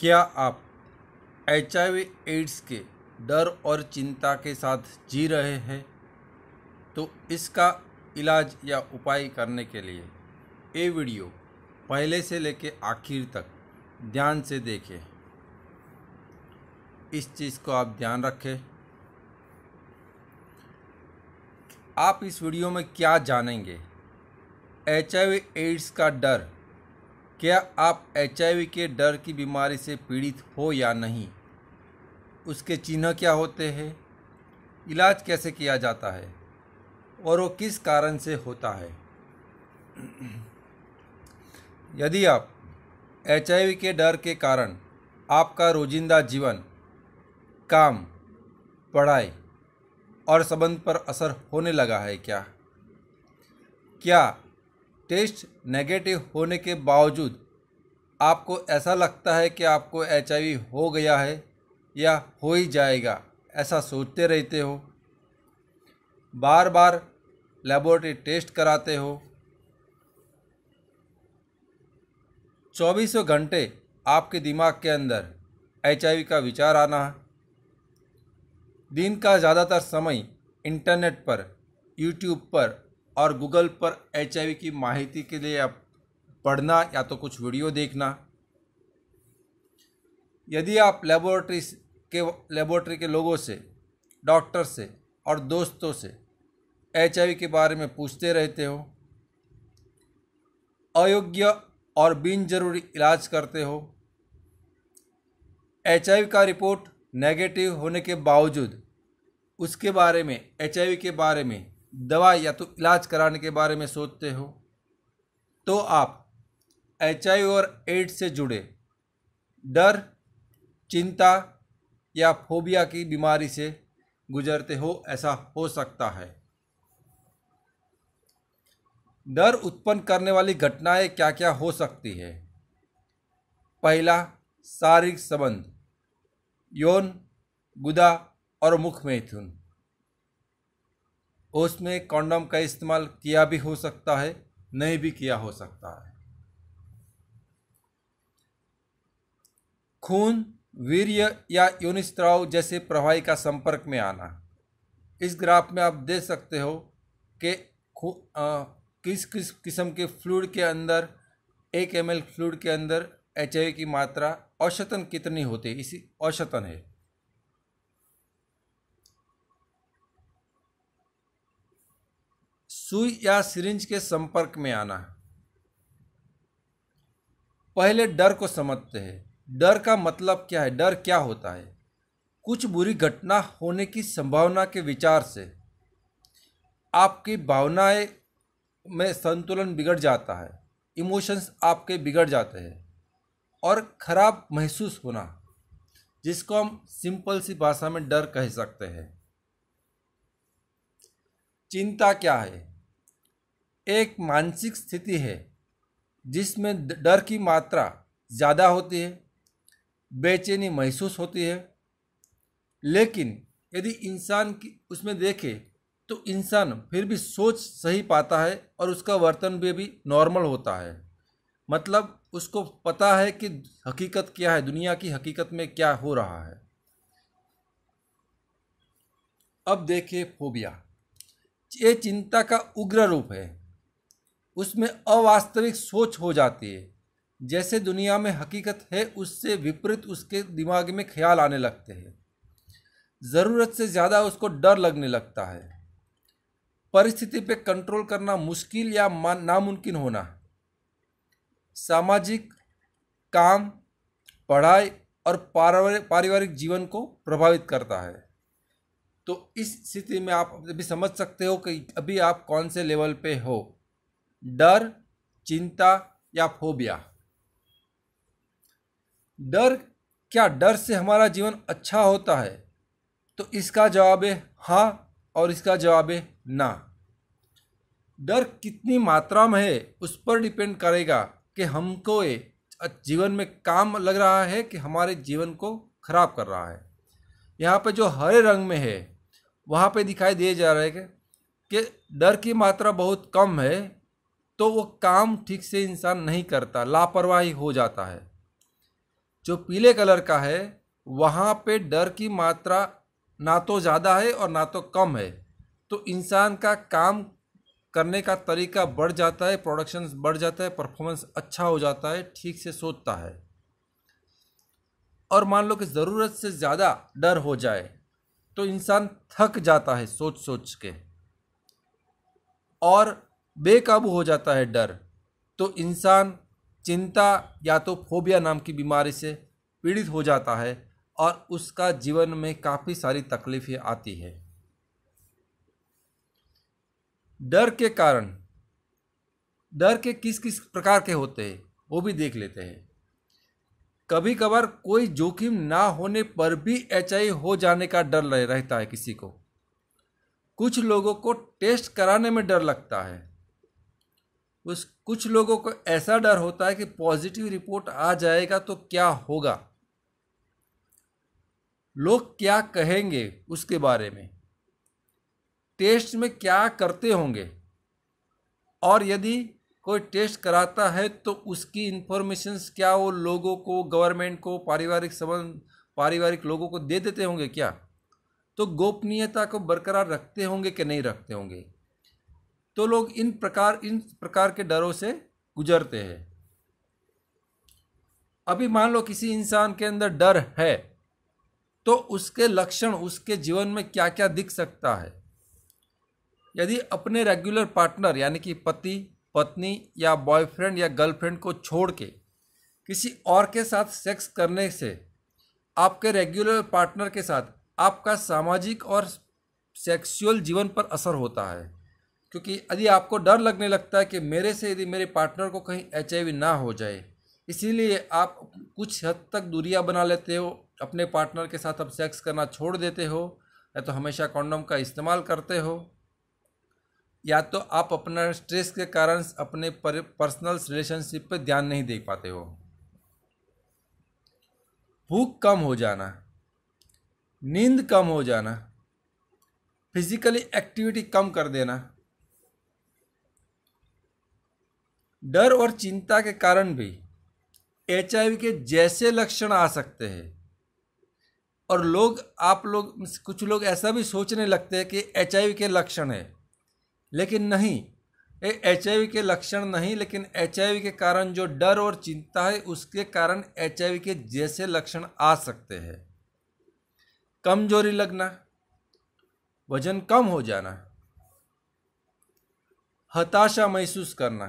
क्या आप H AIDS के डर और चिंता के साथ जी रहे हैं तो इसका इलाज या उपाय करने के लिए ये वीडियो पहले से लेकर आखिर तक ध्यान से देखें इस चीज़ को आप ध्यान रखें आप इस वीडियो में क्या जानेंगे एच एड्स का डर क्या आप एच के डर की बीमारी से पीड़ित हो या नहीं उसके चिन्ह क्या होते हैं इलाज कैसे किया जाता है और वो किस कारण से होता है यदि आप एच के डर के कारण आपका रोजिंदा जीवन काम पढ़ाई और संबंध पर असर होने लगा है क्या क्या टेस्ट नेगेटिव होने के बावजूद आपको ऐसा लगता है कि आपको एच हो गया है या हो ही जाएगा ऐसा सोचते रहते हो बार बार लेबोरेटरी टेस्ट कराते हो चौबीसों घंटे आपके दिमाग के अंदर एच का विचार आना दिन का ज़्यादातर समय इंटरनेट पर यूट्यूब पर और गूगल पर एच की माहिती के लिए आप पढ़ना या तो कुछ वीडियो देखना यदि आप लेबोरेटरी के लेबोरेटरी के लोगों से डॉक्टर से और दोस्तों से एच के बारे में पूछते रहते हो अयोग्य और बिन जरूरी इलाज करते हो एच का रिपोर्ट नेगेटिव होने के बावजूद उसके बारे में एच के बारे में दवा या तो इलाज कराने के बारे में सोचते हो तो आप एच और एड्स से जुड़े डर चिंता या फोबिया की बीमारी से गुजरते हो ऐसा हो सकता है डर उत्पन्न करने वाली घटनाएं क्या क्या हो सकती है पहला शारीरिक संबंध यौन गुदा और मुख मैथुन उसमें कॉन्डम का इस्तेमाल किया भी हो सकता है नहीं भी किया हो सकता है खून वीर्य या यूनिस्त्राव जैसे प्रवाही का संपर्क में आना इस ग्राफ में आप देख सकते हो कि किस किस किस्म के फ्लूड के अंदर एक एम एल फ्लूड के अंदर एच की मात्रा औसतन कितनी होती है इसी औसतन है सुई या सिरिंज के संपर्क में आना पहले डर को समझते हैं डर का मतलब क्या है डर क्या होता है कुछ बुरी घटना होने की संभावना के विचार से आपकी भावनाएं में संतुलन बिगड़ जाता है इमोशंस आपके बिगड़ जाते हैं और ख़राब महसूस होना जिसको हम सिंपल सी भाषा में डर कह सकते हैं चिंता क्या है एक मानसिक स्थिति है जिसमें डर की मात्रा ज़्यादा होती है बेचैनी महसूस होती है लेकिन यदि इंसान की उसमें देखे तो इंसान फिर भी सोच सही पाता है और उसका वर्तन भी अभी नॉर्मल होता है मतलब उसको पता है कि हकीकत क्या है दुनिया की हकीकत में क्या हो रहा है अब देखिए फोबिया ये चिंता का उग्र रूप है उसमें अवास्तविक सोच हो जाती है जैसे दुनिया में हकीकत है उससे विपरीत उसके दिमाग में ख्याल आने लगते हैं ज़रूरत से ज़्यादा उसको डर लगने लगता है परिस्थिति पर कंट्रोल करना मुश्किल या नामुमकिन होना सामाजिक काम पढ़ाई और पारिवारिक जीवन को प्रभावित करता है तो इस स्थिति में आप अभी समझ सकते हो कि अभी आप कौन से लेवल पे हो डर चिंता या फोबिया डर क्या डर से हमारा जीवन अच्छा होता है तो इसका जवाब है हाँ और इसका जवाब है ना डर कितनी मात्रा में है उस पर डिपेंड करेगा कि हमको ये जीवन में काम लग रहा है कि हमारे जीवन को खराब कर रहा है यहाँ पर जो हरे रंग में है वहाँ पे दिखाई दिए जा रहे हैं कि डर की मात्रा बहुत कम है तो वो काम ठीक से इंसान नहीं करता लापरवाही हो जाता है जो पीले कलर का है वहाँ पे डर की मात्रा ना तो ज़्यादा है और ना तो कम है तो इंसान का काम करने का तरीका बढ़ जाता है प्रोडक्शन बढ़ जाता है परफॉर्मेंस अच्छा हो जाता है ठीक से सोचता है और मान लो कि ज़रूरत से ज़्यादा डर हो जाए तो इंसान थक जाता है सोच सोच के और बेकाबू हो जाता है डर तो इंसान चिंता या तो फोबिया नाम की बीमारी से पीड़ित हो जाता है और उसका जीवन में काफ़ी सारी तकलीफ़ें आती है डर के कारण डर के किस किस प्रकार के होते हैं वो भी देख लेते हैं कभी कभार कोई जोखिम ना होने पर भी एच हो जाने का डर रहता है किसी को कुछ लोगों को टेस्ट कराने में डर लगता है उस कुछ लोगों को ऐसा डर होता है कि पॉजिटिव रिपोर्ट आ जाएगा तो क्या होगा लोग क्या कहेंगे उसके बारे में टेस्ट में क्या करते होंगे और यदि कोई टेस्ट कराता है तो उसकी इन्फॉर्मेशन क्या वो लोगों को गवर्नमेंट को पारिवारिक संबंध पारिवारिक लोगों को दे देते होंगे क्या तो गोपनीयता को बरकरार रखते होंगे कि नहीं रखते होंगे तो लोग इन प्रकार इन प्रकार के डरों से गुजरते हैं अभी मान लो किसी इंसान के अंदर डर है तो उसके लक्षण उसके जीवन में क्या क्या दिख सकता है यदि अपने रेगुलर पार्टनर यानी कि पति पत्नी या बॉयफ्रेंड या गर्लफ्रेंड को छोड़ के किसी और के साथ सेक्स करने से आपके रेगुलर पार्टनर के साथ आपका सामाजिक और सेक्सुअल जीवन पर असर होता है क्योंकि यदि आपको डर लगने लगता है कि मेरे से यदि मेरे पार्टनर को कहीं एच ना हो जाए इसीलिए आप कुछ हद तक दूरियां बना लेते हो अपने पार्टनर के साथ आप सेक्स करना छोड़ देते हो या तो हमेशा कॉन्डम का इस्तेमाल करते हो या तो आप अपना स्ट्रेस के कारण अपने पर्सनल रिलेशनशिप पर ध्यान नहीं दे पाते हो भूख कम हो जाना नींद कम हो जाना फिजिकली एक्टिविटी कम कर देना डर और चिंता के कारण भी एच के जैसे लक्षण आ सकते हैं और लोग आप लोग कुछ लोग ऐसा भी सोचने लगते हैं कि एच के लक्षण है लेकिन नहीं ये एच के लक्षण नहीं लेकिन एच के कारण जो डर और चिंता है उसके कारण एच के जैसे लक्षण आ सकते हैं कमजोरी लगना वजन कम हो जाना हताशा महसूस करना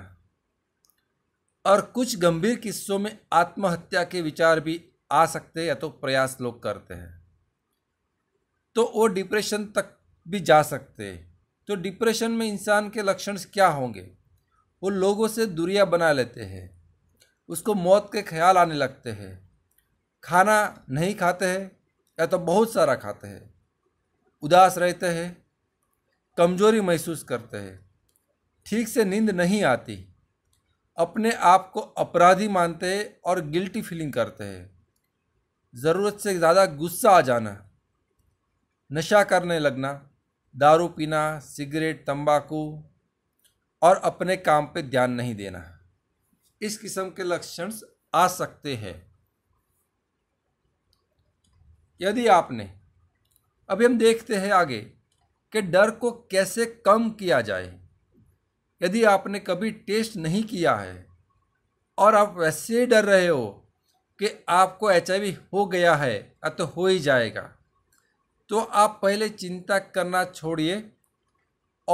और कुछ गंभीर किस्सों में आत्महत्या के विचार भी आ सकते या तो प्रयास लोग करते हैं तो वो डिप्रेशन तक भी जा सकते हैं तो डिप्रेशन में इंसान के लक्षण क्या होंगे वो लोगों से दूरिया बना लेते हैं उसको मौत के ख्याल आने लगते हैं खाना नहीं खाते हैं या तो बहुत सारा खाते हैं उदास रहते हैं कमजोरी महसूस करते हैं ठीक से नींद नहीं आती अपने आप को अपराधी मानते हैं और गिल्टी फीलिंग करते हैं ज़रूरत से ज़्यादा गुस्सा आ जाना नशा करने लगना दारू पीना सिगरेट तंबाकू और अपने काम पे ध्यान नहीं देना इस किस्म के लक्षण आ सकते हैं यदि आपने अभी हम देखते हैं आगे कि डर को कैसे कम किया जाए यदि आपने कभी टेस्ट नहीं किया है और आप वैसे ही डर रहे हो कि आपको एच हो गया है या तो हो ही जाएगा तो आप पहले चिंता करना छोड़िए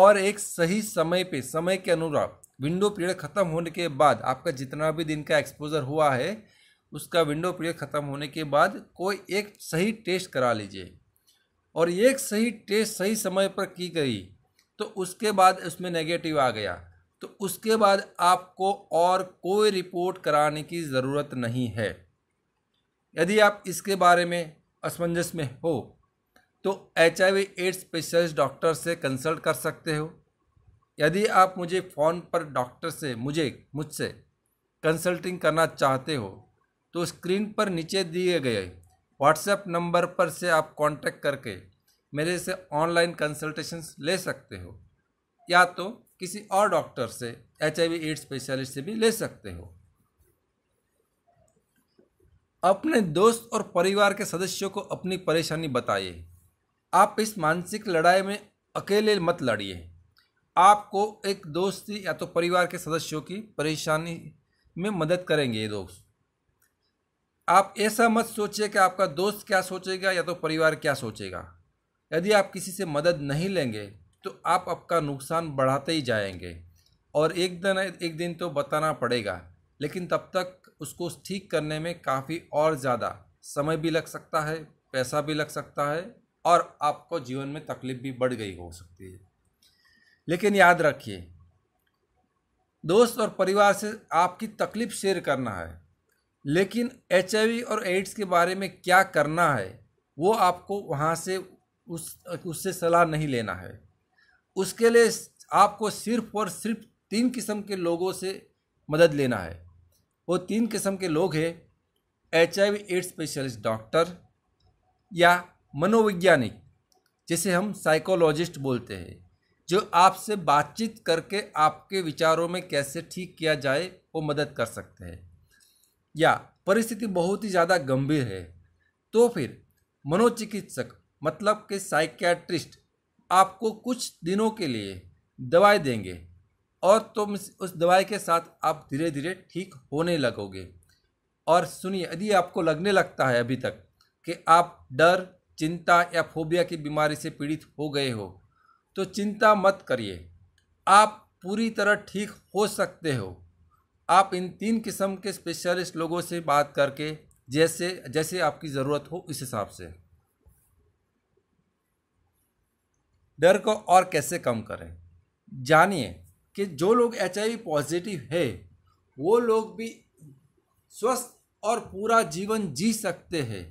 और एक सही समय पे समय के अनुरूप विंडो पीरियड ख़त्म होने के बाद आपका जितना भी दिन का एक्सपोजर हुआ है उसका विंडो पीरियड ख़त्म होने के बाद कोई एक सही टेस्ट करा लीजिए और एक सही टेस्ट सही समय पर की गई तो उसके बाद उसमें नेगेटिव आ गया तो उसके बाद आपको और कोई रिपोर्ट कराने की ज़रूरत नहीं है यदि आप इसके बारे में असमंजस में हो तो H I V AIDS specialist doctor से कंसल्ट कर सकते हो यदि आप मुझे फ़ोन पर डॉक्टर से मुझे मुझसे कंसल्टिंग करना चाहते हो तो स्क्रीन पर नीचे दिए गए व्हाट्सएप नंबर पर से आप कांटेक्ट करके मेरे से ऑनलाइन कंसल्टेशन ले सकते हो या तो किसी और डॉक्टर से एच आई एड्स स्पेशलिस्ट से भी ले सकते हो अपने दोस्त और परिवार के सदस्यों को अपनी परेशानी बताइए आप इस मानसिक लड़ाई में अकेले मत लड़िए आपको एक दोस्ती या तो परिवार के सदस्यों की परेशानी में मदद करेंगे ये दोस्त आप ऐसा मत सोचिए कि आपका दोस्त क्या सोचेगा या तो परिवार क्या सोचेगा यदि आप किसी से मदद नहीं लेंगे तो आप आपका नुकसान बढ़ाते ही जाएंगे और एक दिन एक दिन तो बताना पड़ेगा लेकिन तब तक उसको ठीक करने में काफ़ी और ज़्यादा समय भी लग सकता है पैसा भी लग सकता है और आपको जीवन में तकलीफ भी बढ़ गई हो सकती है लेकिन याद रखिए दोस्त और परिवार से आपकी तकलीफ शेयर करना है लेकिन एच और एड्स के बारे में क्या करना है वो आपको वहाँ से उस उससे सलाह नहीं लेना है उसके लिए आपको सिर्फ और सिर्फ तीन किस्म के लोगों से मदद लेना है वो तीन किस्म के लोग हैं H I V AIDS specialist doctor या मनोवैज्ञानिक जिसे हम साइकोलॉजिस्ट बोलते हैं जो आपसे बातचीत करके आपके विचारों में कैसे ठीक किया जाए वो मदद कर सकते हैं या परिस्थिति बहुत ही ज़्यादा गंभीर है तो फिर मनोचिकित्सक मतलब कि साइकेट्रिस्ट आपको कुछ दिनों के लिए दवाई देंगे और तुम तो उस दवाई के साथ आप धीरे धीरे ठीक होने लगोगे और सुनिए यदि आपको लगने लगता है अभी तक कि आप डर चिंता या फोबिया की बीमारी से पीड़ित हो गए हो तो चिंता मत करिए आप पूरी तरह ठीक हो सकते हो आप इन तीन किस्म के स्पेशलिस्ट लोगों से बात करके जैसे जैसे आपकी ज़रूरत हो इस हिसाब से डर को और कैसे कम करें जानिए कि जो लोग एच पॉजिटिव है वो लोग भी स्वस्थ और पूरा जीवन जी सकते हैं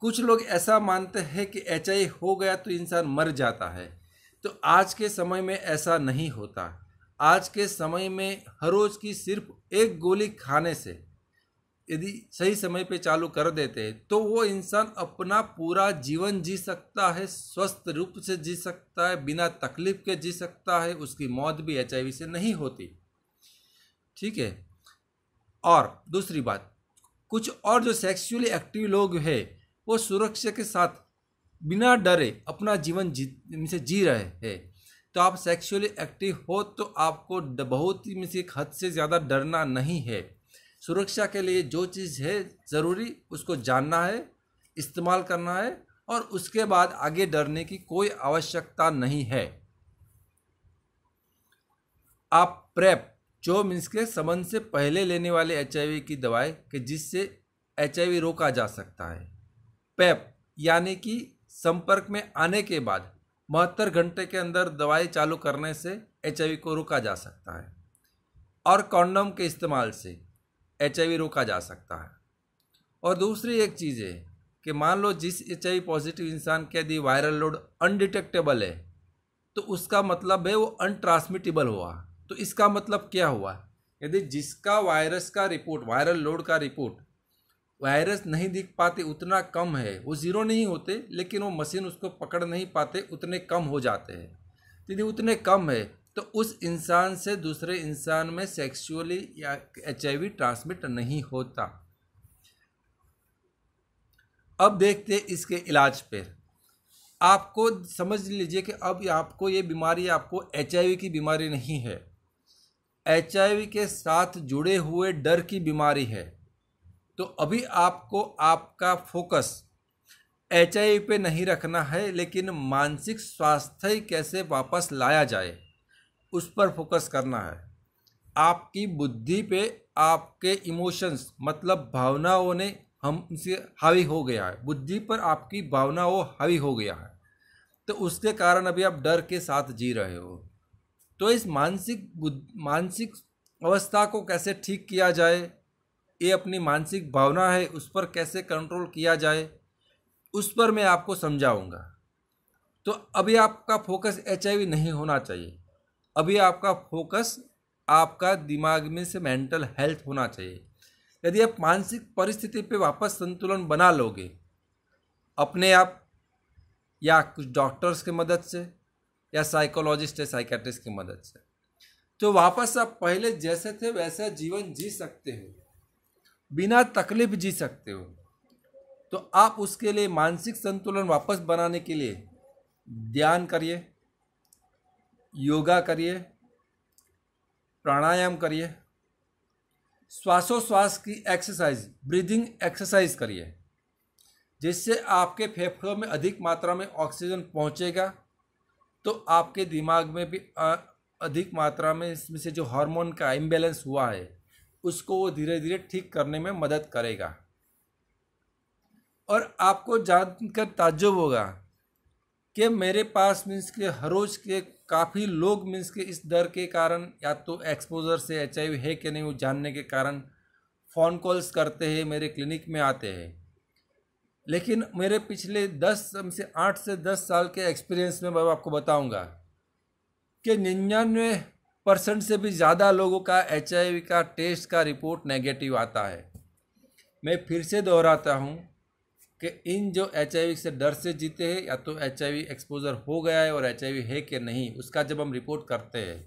कुछ लोग ऐसा मानते हैं कि एच हो गया तो इंसान मर जाता है तो आज के समय में ऐसा नहीं होता आज के समय में हर रोज़ की सिर्फ एक गोली खाने से यदि सही समय पे चालू कर देते हैं तो वो इंसान अपना पूरा जीवन जी सकता है स्वस्थ रूप से जी सकता है बिना तकलीफ के जी सकता है उसकी मौत भी एच से नहीं होती ठीक है और दूसरी बात कुछ और जो सेक्सुअली एक्टिव लोग हैं वो सुरक्षा के साथ बिना डरे अपना जीवन जी से जी रहे हैं तो आप सेक्सुअली एक्टिव हो तो आपको बहुत ही में से हद से ज़्यादा डरना नहीं है सुरक्षा के लिए जो चीज़ है ज़रूरी उसको जानना है इस्तेमाल करना है और उसके बाद आगे डरने की कोई आवश्यकता नहीं है आप प्रेप जो मीन्स के संबंध से पहले लेने वाले एच की दवाई के जिससे एच रोका जा सकता है पैप यानी कि संपर्क में आने के बाद बहत्तर घंटे के अंदर दवाई चालू करने से एच को रोका जा सकता है और कॉन्डम के इस्तेमाल से एच रोका जा सकता है और दूसरी एक चीज़ है कि मान लो जिस एच पॉजिटिव इंसान के यदि वायरल लोड अनडिटेक्टेबल है तो उसका मतलब है वो अनट्रांसमिटेबल हुआ तो इसका मतलब क्या हुआ यदि जिसका वायरस का रिपोर्ट वायरल लोड का रिपोर्ट वायरस नहीं दिख पाते उतना कम है वो ज़ीरो नहीं होते लेकिन वो मशीन उसको पकड़ नहीं पाते उतने कम हो जाते हैं यदि उतने कम है तो उस इंसान से दूसरे इंसान में सेक्सुअली या एच ट्रांसमिट नहीं होता अब देखते इसके इलाज पर आपको समझ लीजिए कि अब आपको ये बीमारी आपको एच की बीमारी नहीं है एच के साथ जुड़े हुए डर की बीमारी है तो अभी आपको आपका फोकस एच पे नहीं रखना है लेकिन मानसिक स्वास्थ्य कैसे वापस लाया जाए उस पर फोकस करना है आपकी बुद्धि पे आपके इमोशंस मतलब भावनाओं ने हमसे हावी हो गया है बुद्धि पर आपकी भावनाओं हावी हो गया है तो उसके कारण अभी आप डर के साथ जी रहे हो तो इस मानसिक मानसिक अवस्था को कैसे ठीक किया जाए ये अपनी मानसिक भावना है उस पर कैसे कंट्रोल किया जाए उस पर मैं आपको समझाऊंगा तो अभी आपका फोकस एच नहीं होना चाहिए अभी आपका फोकस आपका दिमाग में से मेंटल हेल्थ होना चाहिए यदि आप मानसिक परिस्थिति पे वापस संतुलन बना लोगे अपने आप या कुछ डॉक्टर्स की मदद से या साइकोलॉजिस्ट या साइकेट्रिस्ट की मदद से तो वापस आप पहले जैसे थे वैसा जीवन जी सकते हो बिना तकलीफ जी सकते हो तो आप उसके लिए मानसिक संतुलन वापस बनाने के लिए ध्यान करिए योगा करिए प्राणायाम करिए श्वासोश्वास की एक्सरसाइज ब्रीदिंग एक्सरसाइज करिए जिससे आपके फेफड़ों में अधिक मात्रा में ऑक्सीजन पहुंचेगा तो आपके दिमाग में भी अधिक मात्रा में इसमें से जो हार्मोन का इम्बेलेंस हुआ है उसको वो धीरे धीरे ठीक करने में मदद करेगा और आपको जानकर ताज्जुब होगा कि मेरे पास मीन्स के हर रोज़ के काफ़ी लोग मीन्स के इस डर के कारण या तो एक्सपोजर से एच है कि नहीं वो जानने के कारण फ़ोन कॉल्स करते हैं मेरे क्लिनिक में आते हैं लेकिन मेरे पिछले दस से आठ से दस साल के एक्सपीरियंस में मैं आपको बताऊंगा कि निन्यानवे परसेंट से भी ज़्यादा लोगों का एच का टेस्ट का रिपोर्ट नेगेटिव आता है मैं फिर से दोहराता हूँ कि इन जो एच से डर से जीते हैं या तो एच एक्सपोजर हो गया है और एच है कि नहीं उसका जब हम रिपोर्ट करते हैं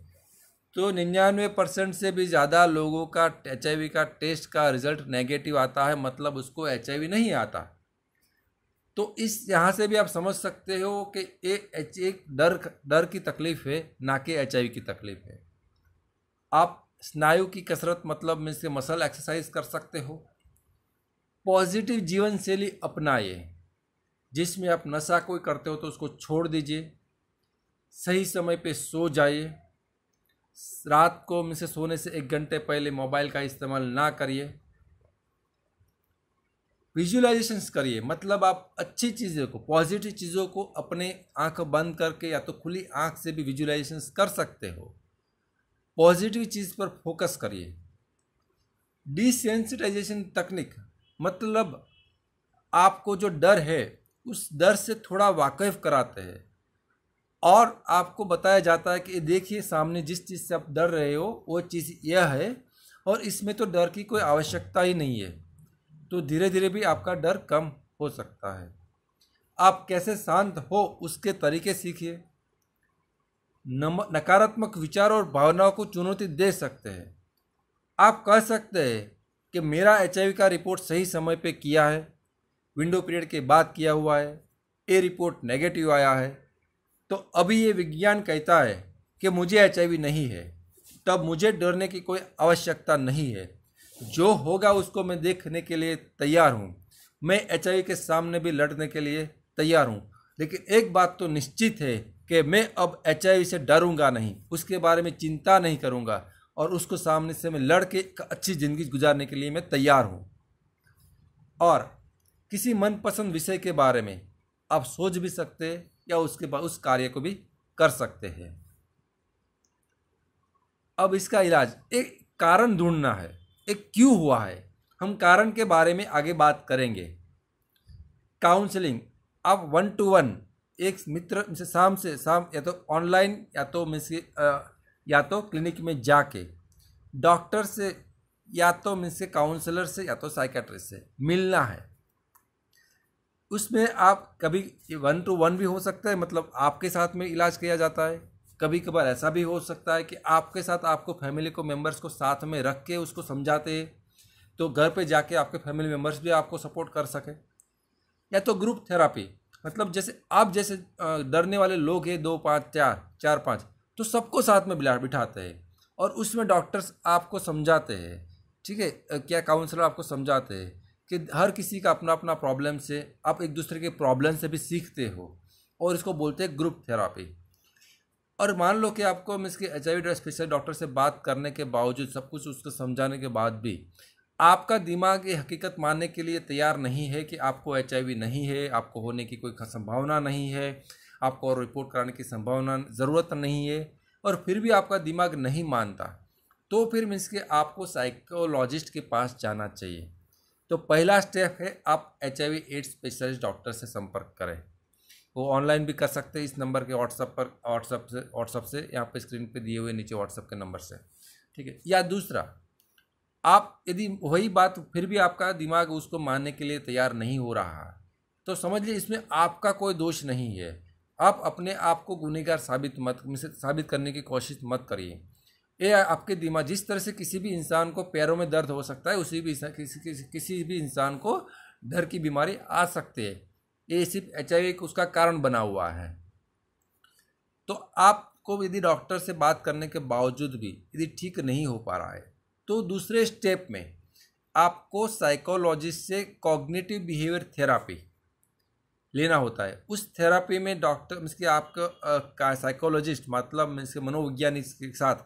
तो निन्यानवे परसेंट से भी ज़्यादा लोगों का एच का टेस्ट का रिज़ल्ट नेगेटिव आता है मतलब उसको एच नहीं आता तो इस यहाँ से भी आप समझ सकते हो कि ये एच एक डर डर की तकलीफ़ है ना कि एच की तकलीफ़ है आप स्नायु की कसरत मतलब मीन्स के मसल एक्सरसाइज कर सकते हो पॉजिटिव जीवन शैली अपनाइए जिसमें आप नशा कोई करते हो तो उसको छोड़ दीजिए सही समय पे सो जाइए रात को में से सोने से एक घंटे पहले मोबाइल का इस्तेमाल ना करिए विजुलाइजेशन करिए मतलब आप अच्छी चीज़ों को पॉजिटिव चीज़ों को अपने आंख बंद करके या तो खुली आंख से भी विजुलाइजेशन कर सकते हो पॉजिटिव चीज़ पर फोकस करिए डिसेंसिटाइजेशन तकनीक मतलब आपको जो डर है उस डर से थोड़ा वाकिफ कराते हैं और आपको बताया जाता है कि देखिए सामने जिस चीज़ से आप डर रहे हो वो चीज़ यह है और इसमें तो डर की कोई आवश्यकता ही नहीं है तो धीरे धीरे भी आपका डर कम हो सकता है आप कैसे शांत हो उसके तरीके सीखिए नकारात्मक विचार और भावनाओं को चुनौती दे सकते हैं आप कह सकते हैं कि मेरा एच का रिपोर्ट सही समय पे किया है विंडो पीरियड के बाद किया हुआ है ए रिपोर्ट नेगेटिव आया है तो अभी ये विज्ञान कहता है कि मुझे एच नहीं है तब मुझे डरने की कोई आवश्यकता नहीं है जो होगा उसको मैं देखने के लिए तैयार हूँ मैं एच के सामने भी लड़ने के लिए तैयार हूँ लेकिन एक बात तो निश्चित है कि मैं अब एच से डरूंगा नहीं उसके बारे में चिंता नहीं करूँगा और उसको सामने से मैं लड़ के अच्छी ज़िंदगी गुजारने के लिए मैं तैयार हूँ और किसी मनपसंद विषय के बारे में आप सोच भी सकते या उसके उस कार्य को भी कर सकते हैं अब इसका इलाज एक कारण ढूंढना है एक क्यों हुआ है हम कारण के बारे में आगे बात करेंगे काउंसलिंग आप वन टू वन एक मित्र से शाम से शाम या तो ऑनलाइन या तो मैं या तो क्लिनिक में जाके डॉक्टर से या तो मीन के काउंसलर से या तो साइकेट्रिस्ट से मिलना है उसमें आप कभी वन टू वन भी हो सकता है मतलब आपके साथ में इलाज किया जाता है कभी कभार ऐसा भी हो सकता है कि आपके साथ आपको फैमिली को मेम्बर्स को साथ में रख के उसको समझाते हैं तो घर पे जाके आपके फैमिली मेम्बर्स भी आपको सपोर्ट कर सकें या तो ग्रुप थेरापी मतलब जैसे आप जैसे डरने वाले लोग हैं दो पाँच चार चार पाँच तो सबको साथ में बिला बिठाते हैं और उसमें डॉक्टर्स आपको समझाते हैं ठीक है क्या काउंसलर आपको समझाते हैं कि हर किसी का अपना अपना प्रॉब्लम से आप एक दूसरे के प्रॉब्लम से भी सीखते हो और इसको बोलते हैं ग्रुप थेरापी और मान लो कि आपको मिस के एच आई स्पेशल डॉक्टर से बात करने के बावजूद सब कुछ उसको समझाने के बाद भी आपका दिमाग ये हकीकत मानने के लिए तैयार नहीं है कि आपको एच नहीं है आपको होने की कोई संभावना नहीं है आपको और रिपोर्ट कराने की संभावना ज़रूरत नहीं है और फिर भी आपका दिमाग नहीं मानता तो फिर मीन्स के आपको साइकोलॉजिस्ट के पास जाना चाहिए तो पहला स्टेप है आप H I V AIDS specialist doctor से संपर्क करें वो ऑनलाइन भी कर सकते हैं इस नंबर के व्हाट्सअप पर व्हाट्सअप से व्हाट्सअप से यहाँ पे स्क्रीन पे दिए हुए नीचे व्हाट्सअप के नंबर से ठीक है या दूसरा आप यदि वही बात फिर भी आपका दिमाग उसको मानने के लिए तैयार नहीं हो रहा तो समझ लीजिए इसमें आपका कोई दोष नहीं है आप अपने आप को गुनहगार साबित मत साबित करने की कोशिश मत करिए ये आपके दिमाग जिस तरह से किसी भी इंसान को पैरों में दर्द हो सकता है उसी भी किसी भी इंसान को डर की बीमारी आ सकती है ये सिर्फ एच आई उसका कारण बना हुआ है तो आपको यदि डॉक्टर से बात करने के बावजूद भी यदि ठीक नहीं हो पा रहा है तो दूसरे स्टेप में आपको साइकोलॉजिस्ट से कॉग्निटिव बिहेवियर थेरापी लेना होता है उस थेरापी में डॉक्टर मीन्स कि आपका साइकोलॉजिस्ट मतलब मीन्स मनोविज्ञानी के साथ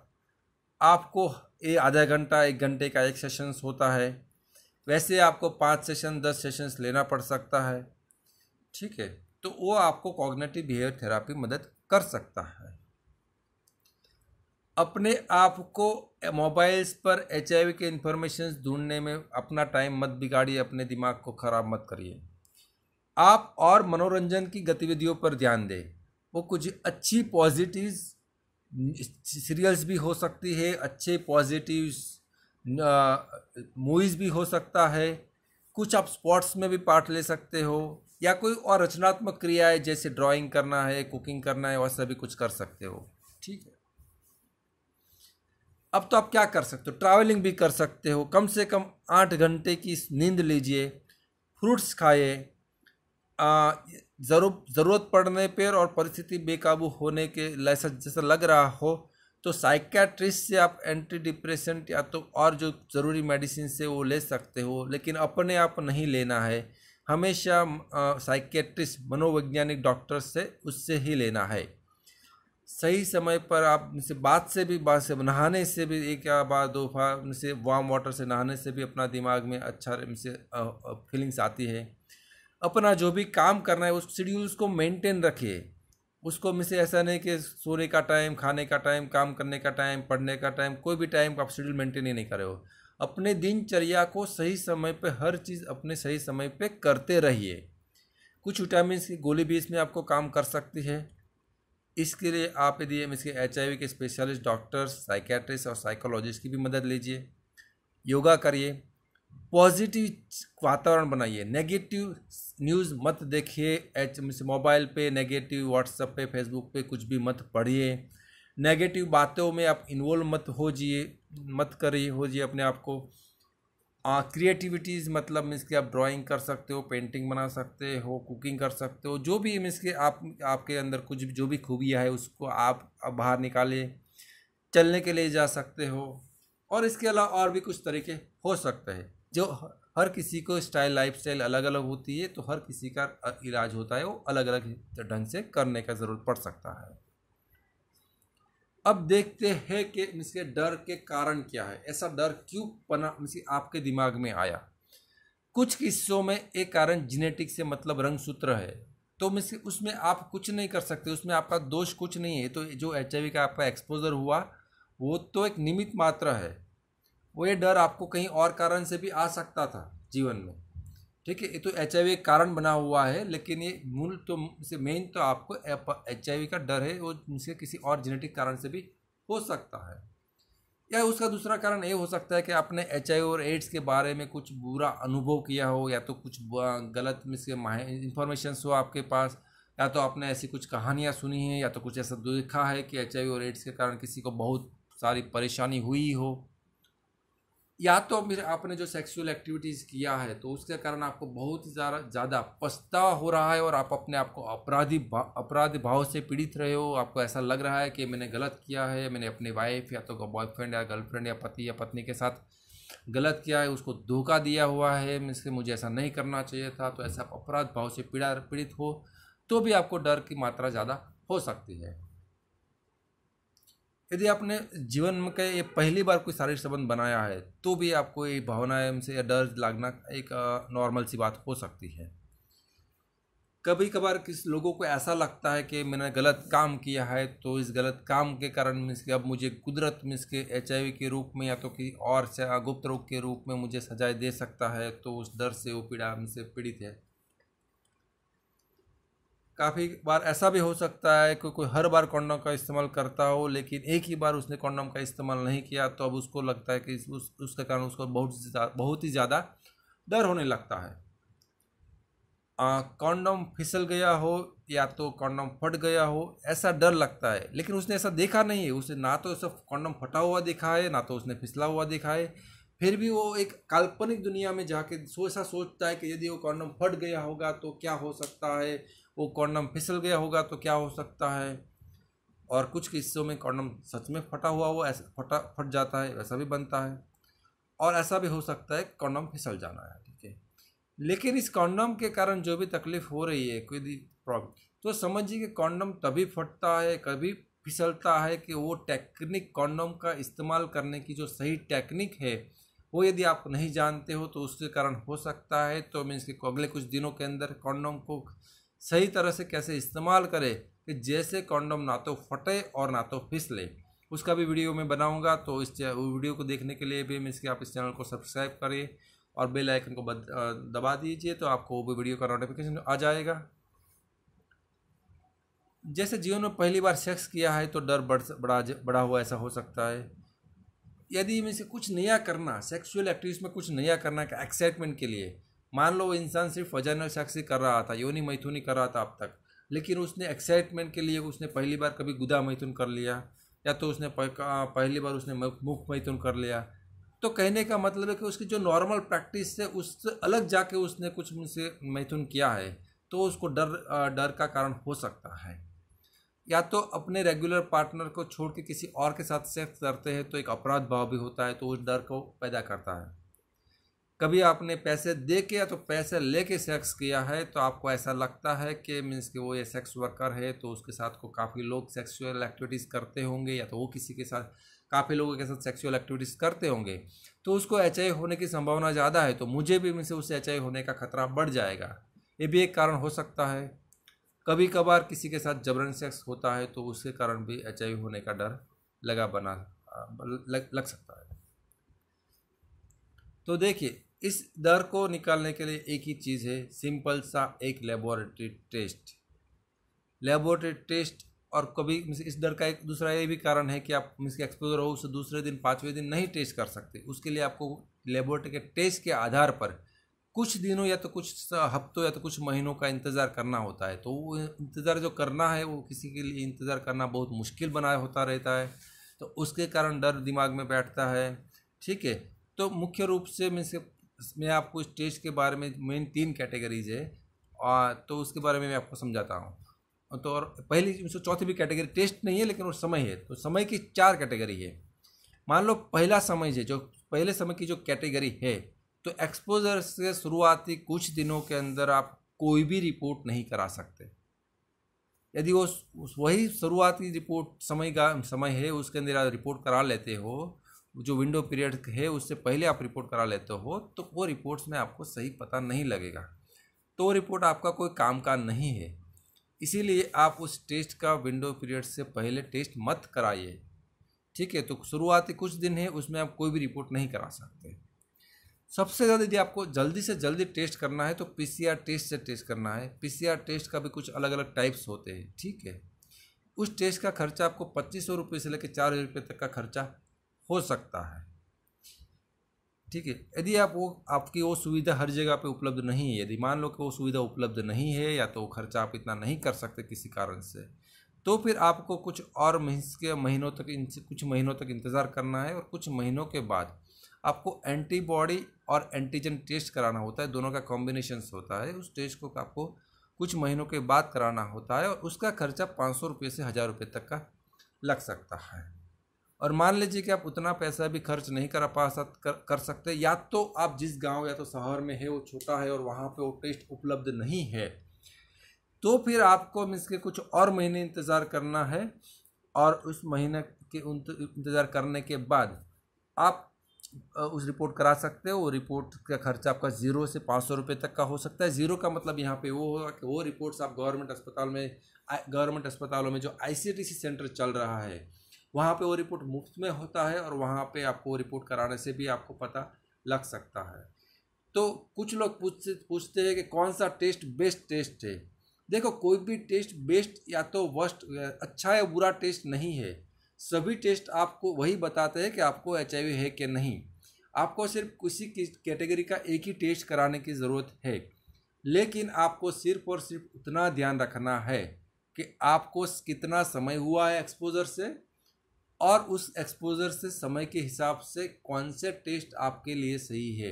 आपको ये आधा घंटा एक घंटे का एक सेशंस होता है वैसे आपको पाँच सेशन दस सेशंस लेना पड़ सकता है ठीक है तो वो आपको कॉग्नेटिव बिहेवियर थेरापी मदद कर सकता है अपने आप को मोबाइल्स पर एच के इन्फॉर्मेशन ढूंढने में अपना टाइम मत बिगाड़िए अपने दिमाग को ख़राब मत करिए आप और मनोरंजन की गतिविधियों पर ध्यान दें वो कुछ अच्छी पॉजिटिव सीरियल्स भी हो सकती है अच्छे पॉजिटिव मूवीज़ भी हो सकता है कुछ आप स्पोर्ट्स में भी पार्ट ले सकते हो या कोई और रचनात्मक क्रियाएं जैसे ड्राइंग करना है कुकिंग करना है वैसा भी कुछ कर सकते हो ठीक है अब तो आप क्या कर सकते हो ट्रैवलिंग भी कर सकते हो कम से कम आठ घंटे की नींद लीजिए फ्रूट्स खाइए ज़रूर ज़रूरत पड़ने पर और परिस्थिति बेकाबू होने के लैसा जैसा लग रहा हो तो साइकेट्रिस्ट से आप एंटी डिप्रेशेंट या तो और जो ज़रूरी मेडिसिन से वो ले सकते हो लेकिन अपने आप नहीं लेना है हमेशा साइकेट्रिस्ट मनोवैज्ञानिक डॉक्टर से उससे ही लेना है सही समय पर आप उनसे बात से भी बात से नहाने से भी एक या बार दो बार उनसे वार्म वाटर से नहाने से भी अपना दिमाग में अच्छा उनसे फीलिंग्स आती है अपना जो भी काम करना है उस शेड्यूल्स को मेंटेन रखिए उसको मिसे ऐसा नहीं कि सोने का टाइम खाने का टाइम काम करने का टाइम पढ़ने का टाइम कोई भी टाइम आप शेड्यूल मेंटेन ही नहीं कर रहे हो अपने दिनचर्या को सही समय पे हर चीज़ अपने सही समय पे करते रहिए कुछ विटामिन की गोली भी इसमें आपको काम कर सकती है इसके लिए आप यदि इसके एच के स्पेशलिस्ट डॉक्टर्स साइकेट्रिस्ट और साइकोलॉजिस्ट की भी मदद लीजिए योगा करिए पॉजिटिव वातावरण बनाइए नेगेटिव न्यूज़ मत देखिए एच मोबाइल पे नेगेटिव व्हाट्सअप पे फेसबुक पे कुछ भी मत पढ़िए नेगेटिव बातों में आप इन्वॉल्व मत हो जिए मत करिए हो जिए अपने आप को क्रिएटिविटीज़ मतलब मीन्स कि आप ड्राइंग कर सकते हो पेंटिंग बना सकते हो कुकिंग कर सकते हो जो भी मीन्स कि आप आपके अंदर कुछ जो भी खूबियाँ है उसको आप बाहर निकालिए चलने के लिए जा सकते हो और इसके अलावा और भी कुछ तरीके हो सकते हैं जो हर किसी को स्टाइल लाइफ स्टाइल अलग अलग होती है तो हर किसी का इलाज होता है वो अलग अलग ढंग से करने का ज़रूरत पड़ सकता है अब देखते हैं कि इसके डर के कारण क्या है ऐसा डर क्यों पना आपके दिमाग में आया कुछ किस्सों में एक कारण जेनेटिक से मतलब रंग सूत्र है तो मिस उसमें आप कुछ नहीं कर सकते उसमें आपका दोष कुछ नहीं है तो जो एच का आपका एक्सपोजर हुआ वो तो एक निमित मात्रा है वो ये डर आपको कहीं और कारण से भी आ सकता था जीवन में ठीक है ये तो एच एक कारण बना हुआ है लेकिन ये मूल तो मेन तो आपको एच का डर है वो मुझसे किसी और जेनेटिक कारण से भी हो सकता है या उसका दूसरा कारण ये हो सकता है कि आपने एच और एड्स के बारे में कुछ बुरा अनुभव किया हो या तो कुछ गलत मिस इंफॉर्मेशन हो आपके पास या तो आपने ऐसी कुछ कहानियाँ सुनी हैं या तो कुछ ऐसा देखा है कि एच और एड्स के कारण किसी को बहुत सारी परेशानी हुई हो या तो मेरे आपने जो सेक्सुअल एक्टिविटीज़ किया है तो उसके कारण आपको बहुत ही ज़्यादा ज़्यादा पछतावा हो रहा है और आप अपने आप को अपराधी भा, अपराधी भाव से पीड़ित रहे हो आपको ऐसा लग रहा है कि मैंने गलत किया है मैंने अपने वाइफ या तो बॉयफ्रेंड या गर्लफ्रेंड या पति या पत्नी के साथ गलत किया है उसको धोखा दिया हुआ है इसलिए मुझे ऐसा नहीं करना चाहिए था तो ऐसा आप अपराध भाव से पीड़ा पीड़ित हो तो भी आपको डर की मात्रा ज़्यादा हो सकती है यदि आपने जीवन में कहीं ये पहली बार कोई शारीरिक संबंध बनाया है तो भी आपको ये भावनाएं से या डर लगना एक नॉर्मल सी बात हो सकती है कभी कभार किस लोगों को ऐसा लगता है कि मैंने गलत काम किया है तो इस गलत काम के कारण मीन्स कि अब मुझे कुदरत मीन्स के एच के रूप में या तो कि और गुप्त रोग के रूप में मुझे सजाएं दे सकता है तो उस डर से वो पीड़ा से पीड़ित है काफ़ी बार ऐसा भी हो सकता है कि कोई हर बार कॉन्डम का इस्तेमाल करता हो लेकिन एक ही बार उसने कॉन्डम का इस्तेमाल नहीं किया तो अब उसको लगता है कि उस उसके कारण उसको बहुत बहुत ही ज़्यादा डर होने लगता है कॉन्डम फिसल गया हो या तो कॉन्डम फट गया हो ऐसा डर लगता है लेकिन उसने ऐसा देखा नहीं है उसने ना तो ऐसा कॉन्डम फटा हुआ देखा है ना तो उसने फिसला हुआ देखा है फिर भी वो एक काल्पनिक दुनिया में जाके सो ऐसा सोचता है कि यदि वो कॉन्डम फट गया होगा तो क्या हो सकता है वो कॉन्डम फिसल गया होगा तो क्या हो सकता है और कुछ हिस्सों में कॉन्डम सच में फटा हुआ वो ऐसा फटा फट जाता है वैसा भी बनता है और ऐसा भी हो सकता है कॉन्डम फिसल जाना है ठीक है लेकिन इस कॉन्डम के कारण जो भी तकलीफ हो रही है कोई भी प्रॉब्लम तो समझिए कि कॉन्डम तभी फटता है कभी फिसलता है कि वो टेक्निक कॉन्डम का इस्तेमाल करने की जो सही टेक्निक है वो यदि आप नहीं जानते हो तो उसके कारण हो सकता है तो मीन्स कि अगले कुछ दिनों के अंदर कॉन्डम को सही तरह से कैसे इस्तेमाल करें कि जैसे कॉन्डम ना तो फटे और ना तो फिसले उसका भी वीडियो मैं बनाऊंगा तो इस वीडियो को देखने के लिए भी इसके आप इस चैनल को सब्सक्राइब करिए और बेल आइकन को दबा दीजिए तो आपको वो वीडियो का नोटिफिकेशन आ जाएगा जैसे जीवन में पहली बार सेक्स किया है तो डर बढ़ बढ़ा बढ़ा हुआ ऐसा हो सकता है यदि मैं से कुछ नया करना सेक्सुअल एक्टिविटीज़ में कुछ नया करना एक्साइटमेंट के लिए मान लो वो इंसान सिर्फ वजन साक्षी कर रहा था योनि मैथुनी कर रहा था अब तक लेकिन उसने एक्साइटमेंट के लिए उसने पहली बार कभी गुदा मैथुन कर लिया या तो उसने पहली बार उसने मुख मैथुन कर लिया तो कहने का मतलब है कि उसकी जो नॉर्मल प्रैक्टिस से उससे अलग जाके उसने कुछ मुझसे मैथुन किया है तो उसको डर डर का कारण हो सकता है या तो अपने रेगुलर पार्टनर को छोड़ के किसी और के साथ सेक्स करते हैं तो एक अपराध भाव भी होता है तो उस डर को पैदा करता है कभी आपने पैसे दे के या तो पैसे ले के सेक्स किया है तो आपको ऐसा लगता है कि मीन्स कि वो ये सेक्स वर्कर है तो उसके साथ को काफ़ी लोग सेक्सुअल एक्टिविटीज़ करते होंगे या तो वो किसी के साथ काफ़ी लोगों के साथ सेक्सुअल एक्टिविटीज़ करते होंगे तो उसको एच होने की संभावना ज़्यादा है तो मुझे भी से उससे एच होने का खतरा बढ़ जाएगा ये भी एक कारण हो सकता है कभी कभार किसी के साथ जबरन सेक्स होता है तो उसके कारण भी एच होने का डर लगा बना लग, लग सकता है तो देखिए इस दर को निकालने के लिए एक ही चीज़ है सिंपल सा एक लेबोरेटरी टेस्ट लेबोरेटरी टेस्ट और कभी इस डर का एक दूसरा ये भी कारण है कि आप मीन्स एक्सपोजर हो उसे दूसरे दिन पाँचवें दिन नहीं टेस्ट कर सकते उसके लिए आपको लेबोरेटरी के टेस्ट के आधार पर कुछ दिनों या तो कुछ हफ्तों या तो कुछ महीनों का इंतज़ार करना होता है तो वो इंतज़ार जो करना है वो किसी के लिए इंतज़ार करना बहुत मुश्किल बना होता रहता है तो उसके कारण डर दिमाग में बैठता है ठीक है तो मुख्य रूप से मीन्स इसमें आपको स्टेज के बारे में मेन तीन कैटेगरीज है और तो उसके बारे में मैं आपको समझाता हूँ तो और पहली उसमें चौथी भी कैटेगरी टेस्ट नहीं है लेकिन वो समय है तो समय की चार कैटेगरी है मान लो पहला समय है जो पहले समय की जो कैटेगरी है तो एक्सपोजर से शुरुआती कुछ दिनों के अंदर आप कोई भी रिपोर्ट नहीं करा सकते यदि वो वही शुरुआती रिपोर्ट समय का समय है उसके अंदर आप रिपोर्ट करा लेते हो जो विंडो पीरियड है उससे पहले आप रिपोर्ट करा लेते हो तो वो रिपोर्ट्स में आपको सही पता नहीं लगेगा तो रिपोर्ट आपका कोई काम का नहीं है इसीलिए आप उस टेस्ट का विंडो पीरियड से पहले टेस्ट मत कराइए ठीक है तो शुरुआती कुछ दिन है उसमें आप कोई भी रिपोर्ट नहीं करा सकते सबसे ज़्यादा यदि आपको जल्दी से जल्दी टेस्ट करना है तो पीसीआर टेस्ट से टेस्ट करना है पीसीआर टेस्ट का भी कुछ अलग अलग टाइप्स होते हैं ठीक है उस टेस्ट का खर्चा आपको पच्चीस सौ रुपये से लेकर चार हज़ार रुपये तक का खर्चा हो सकता है ठीक है यदि आप वो आपकी वो सुविधा हर जगह पे उपलब्ध नहीं है यदि मान लो कि वो सुविधा उपलब्ध नहीं है या तो खर्चा आप इतना नहीं कर सकते किसी कारण से तो फिर आपको कुछ और के महीनों तक इन कुछ महीनों तक इंतज़ार करना है और कुछ महीनों के बाद आपको एंटीबॉडी और एंटीजन टेस्ट कराना होता है दोनों का कॉम्बिनेशन होता है उस टेस्ट को आपको कुछ महीनों के बाद कराना होता है और उसका खर्चा पाँच सौ रुपये से हज़ार रुपये तक का लग सकता है और मान लीजिए कि आप उतना पैसा भी खर्च नहीं करा पा सक कर, कर सकते या तो आप जिस गांव या तो शहर में है वो छोटा है और वहाँ पे वो टेस्ट उपलब्ध नहीं है तो फिर आपको मीन्स के कुछ और महीने इंतज़ार करना है और उस महीने के तो इंतज़ार करने के बाद आप उस रिपोर्ट करा सकते हो वो रिपोर्ट का खर्चा आपका ज़ीरो से पाँच सौ रुपये तक का हो सकता है ज़ीरो का मतलब यहाँ पे वो होगा कि वो रिपोर्ट्स आप गवर्नमेंट अस्पताल में गवर्नमेंट अस्पतालों में जो आई सेंटर चल रहा है वहाँ पे वो रिपोर्ट मुफ्त में होता है और वहाँ पे आपको रिपोर्ट कराने से भी आपको पता लग सकता है तो कुछ लोग पूछते पूछते हैं कि कौन सा टेस्ट बेस्ट टेस्ट है देखो कोई भी टेस्ट बेस्ट या तो वर्स्ट अच्छा या बुरा टेस्ट नहीं है सभी टेस्ट आपको वही बताते हैं कि आपको एच है कि नहीं आपको सिर्फ किसी कैटेगरी का एक ही टेस्ट कराने की ज़रूरत है लेकिन आपको सिर्फ और सिर्फ उतना ध्यान रखना है कि आपको कितना समय हुआ है एक्सपोजर से और उस एक्सपोजर से समय के हिसाब से कौन से टेस्ट आपके लिए सही है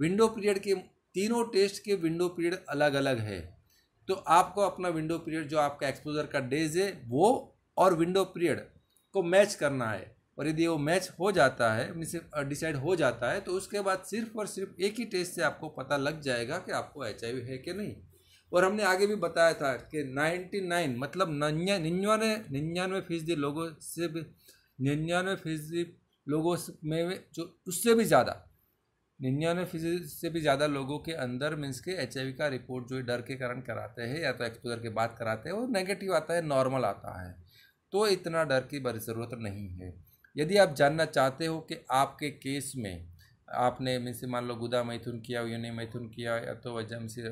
विंडो पीरियड के तीनों टेस्ट के विंडो पीरियड अलग अलग है तो आपको अपना विंडो पीरियड जो आपका एक्सपोजर का डेज है वो और विंडो पीरियड को मैच करना है और यदि वो मैच हो जाता है डिसाइड uh, हो जाता है तो उसके बाद सिर्फ और सिर्फ एक ही टेस्ट से आपको पता लग जाएगा कि आपको एच है कि नहीं और हमने आगे भी बताया था कि 99 मतलब निन्यानवे निन्यानवे फीसदी लोगों से भी निन्यानवे फीसदी लोगों में जो उससे भी ज़्यादा निन्यानवे फीसदी से भी ज़्यादा लोगों के अंदर मीन्स के एच का रिपोर्ट जो है डर के कारण कराते हैं या तो एक्सपोजर के बाद कराते हैं वो नेगेटिव आता है नॉर्मल आता है तो इतना डर की बड़ी ज़रूरत नहीं है यदि आप जानना चाहते हो कि आपके केस में आपने मीन से मान लो गुदा मैथुन किया यूनि मैथुन किया या तो वजह से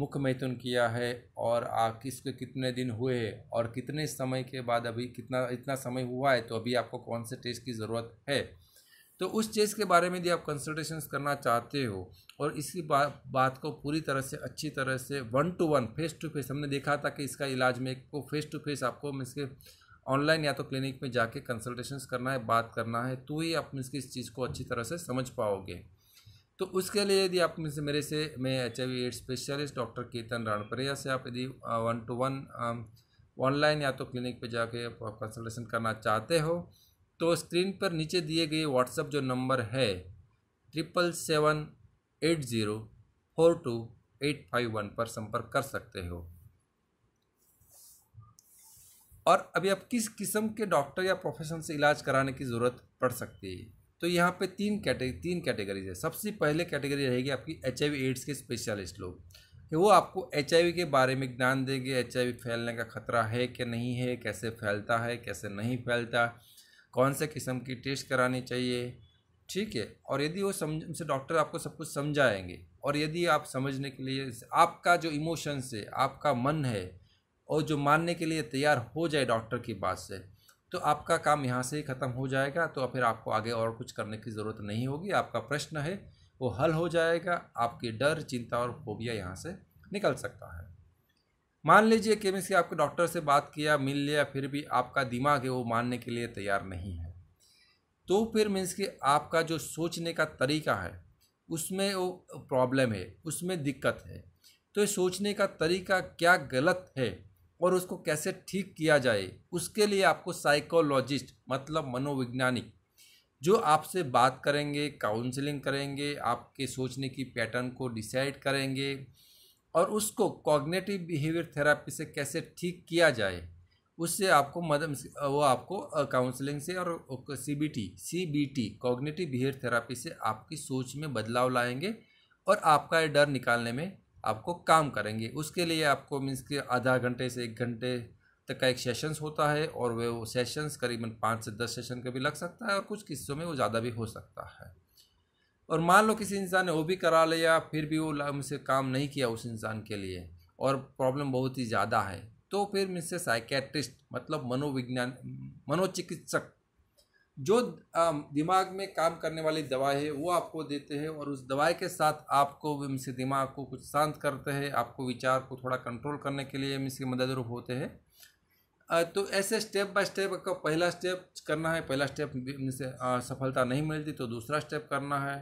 मुख्य मैथुन किया है और आ किसके कितने दिन हुए हैं और कितने समय के बाद अभी कितना इतना समय हुआ है तो अभी आपको कौन से टेस्ट की ज़रूरत है तो उस चीज़ के बारे में यदि आप कंसल्टेशन करना चाहते हो और इसकी बा, बात को पूरी तरह से अच्छी तरह से one to one face to face हमने देखा था कि इसका इलाज में को फेस टू फेस आपको इसके ऑनलाइन या तो क्लिनिक में जाके कंसल्टेशंस करना है बात करना है तो ही आप इसकी इस चीज़ को अच्छी तरह से समझ पाओगे तो उसके लिए यदि आप से मेरे से मैं H I AIDS specialist doctor Ketan Ranpariya से आप यदि वन टू वन ऑनलाइन या तो क्लिनिक पे जाके कंसल्टेशन करना चाहते हो तो स्क्रीन पर नीचे दिए गए व्हाट्सअप जो नंबर है triple seven eight zero four two eight five one पर संपर्क कर सकते हो और अभी आप किस किस्म के डॉक्टर या प्रोफेशन से इलाज कराने की ज़रूरत पड़ सकती है तो यहाँ पे तीन कैटेगरी तीन कैटेगरीज है सबसे पहले कैटेगरी रहेगी आपकी एच एड्स के स्पेशलिस्ट लोग कि वो आपको एच के बारे में ज्ञान देंगे एच फैलने का खतरा है कि नहीं है कैसे फैलता है कैसे नहीं फैलता कौन से किस्म की टेस्ट करानी चाहिए ठीक है और यदि वो समझ से डॉक्टर आपको सब कुछ समझाएंगे और यदि आप समझने के लिए आपका जो इमोशंस है आपका मन है और जो मानने के लिए तैयार हो जाए डॉक्टर की बात से तो आपका काम यहाँ से ही ख़त्म हो जाएगा तो फिर आपको आगे और कुछ करने की ज़रूरत नहीं होगी आपका प्रश्न है वो हल हो जाएगा आपकी डर चिंता और फोबिया यहाँ से निकल सकता है मान लीजिए केमिस्ट की आपके डॉक्टर से बात किया मिल लिया फिर भी आपका दिमाग है वो मानने के लिए तैयार नहीं है तो फिर मीन्स कि आपका जो सोचने का तरीका है उसमें वो प्रॉब्लम है उसमें दिक्कत है तो ये सोचने का तरीका क्या गलत है और उसको कैसे ठीक किया जाए उसके लिए आपको साइकोलॉजिस्ट मतलब मनोवैज्ञानिक जो आपसे बात करेंगे काउंसलिंग करेंगे आपके सोचने की पैटर्न को डिसाइड करेंगे और उसको कॉग्नेटिव बिहेवियर थेरापी से कैसे ठीक किया जाए उससे आपको मदद वो आपको काउंसलिंग से और C C B T B T cognitive behaviour therapy से आपकी सोच में बदलाव लाएंगे और आपका डर निकालने में आपको काम करेंगे उसके लिए आपको मीन्स कि आधा घंटे से एक घंटे तक का एक सेशंस होता है और वे वो सेशंस करीबन पाँच से दस सेशन का भी लग सकता है और कुछ किस्सों में वो ज़्यादा भी हो सकता है और मान लो किसी इंसान ने वो भी करा लिया फिर भी वो मुझसे काम नहीं किया उस इंसान के लिए और प्रॉब्लम बहुत ही ज़्यादा है तो फिर मुझसे साइकेट्रिस्ट मतलब मनोविज्ञान मनोचिकित्सक जो दिमाग में काम करने वाली दवा है वो आपको देते हैं और उस दवाई के साथ आपको एम्स दिमाग को कुछ शांत करते हैं आपको विचार को थोड़ा कंट्रोल करने के लिए इसके मदद रूप होते हैं तो ऐसे स्टेप बाय स्टेप का पहला स्टेप करना है पहला स्टेप से सफलता नहीं मिलती तो दूसरा स्टेप करना है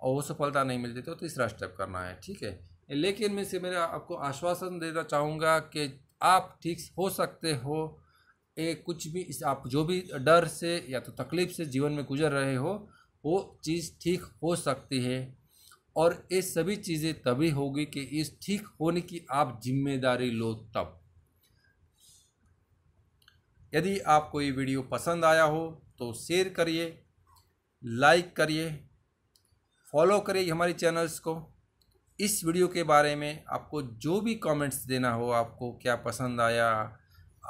और वो सफलता नहीं मिलती तो तीसरा स्टेप करना है ठीक है लेकिन मैं से मेरा आपको आश्वासन देना चाहूँगा कि आप ठीक हो सकते हो एक कुछ भी इस आप जो भी डर से या तो तकलीफ़ से जीवन में गुजर रहे हो वो चीज़ ठीक हो सकती है और ये सभी चीज़ें तभी होगी कि इस ठीक होने की आप जिम्मेदारी लो तब यदि आपको ये वीडियो पसंद आया हो तो शेयर करिए लाइक करिए फॉलो करिए हमारे चैनल्स को इस वीडियो के बारे में आपको जो भी कमेंट्स देना हो आपको क्या पसंद आया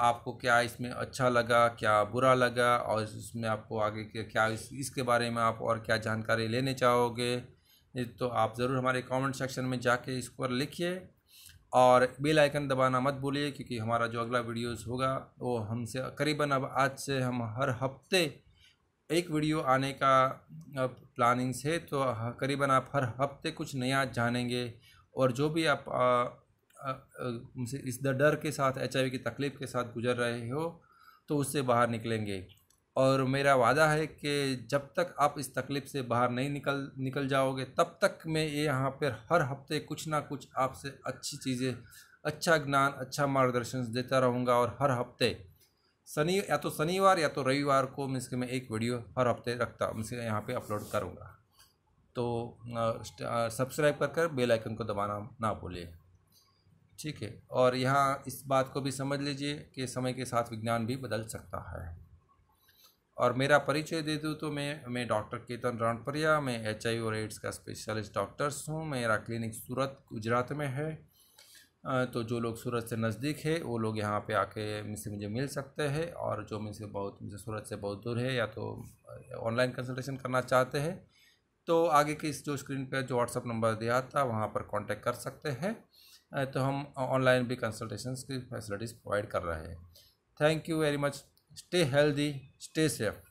आपको क्या इसमें अच्छा लगा क्या बुरा लगा और इसमें आपको आगे के क्या इस, इसके बारे में आप और क्या जानकारी लेने चाहोगे तो आप ज़रूर हमारे कमेंट सेक्शन में जाके इस पर लिखिए और बेल आइकन दबाना मत भूलिए क्योंकि हमारा जो अगला वीडियोस होगा वो हमसे करीबन अब आज से हम हर हफ्ते एक वीडियो आने का प्लानिंग्स है तो करीबन आप हर हफ्ते कुछ नया जानेंगे और जो भी आप इस डर के साथ एच की तकलीफ़ के साथ गुजर रहे हो तो उससे बाहर निकलेंगे और मेरा वादा है कि जब तक आप इस तकलीफ़ से बाहर नहीं निकल निकल जाओगे तब तक मैं ये यहाँ पर हर हफ्ते कुछ ना कुछ आपसे अच्छी चीज़ें अच्छा ज्ञान अच्छा मार्गदर्शन देता रहूँगा और हर हफ्ते शनि या तो शनिवार या तो रविवार को मीन्स कि मैं एक वीडियो हर हफ्ते रखता मीन्स यहाँ पे अपलोड करूँगा तो सब्सक्राइब कर कर बेल आइकन को दबाना ना भूलिए ठीक है और यहाँ इस बात को भी समझ लीजिए कि समय के साथ विज्ञान भी बदल सकता है और मेरा परिचय दे दूँ तो मैं मैं डॉक्टर केतन राणपरिया मैं एच आई और एड्स का स्पेशलिस्ट डॉक्टर्स हूँ मेरा क्लिनिक सूरत गुजरात में है तो जो लोग सूरत से नज़दीक है वो लोग यहाँ पे आके मुझसे मुझे मिल सकते हैं और जो मुझसे बहुत मुझे सूरत से बहुत दूर है या तो ऑनलाइन कंसल्टेशन करना चाहते हैं तो आगे की इस जो स्क्रीन पर जो व्हाट्सअप नंबर दिया था वहाँ पर कॉन्टेक्ट कर सकते हैं तो हम ऑनलाइन भी कंसल्टेशन की फैसिलिटीज़ प्रोवाइड कर रहे हैं thank you very much stay healthy stay safe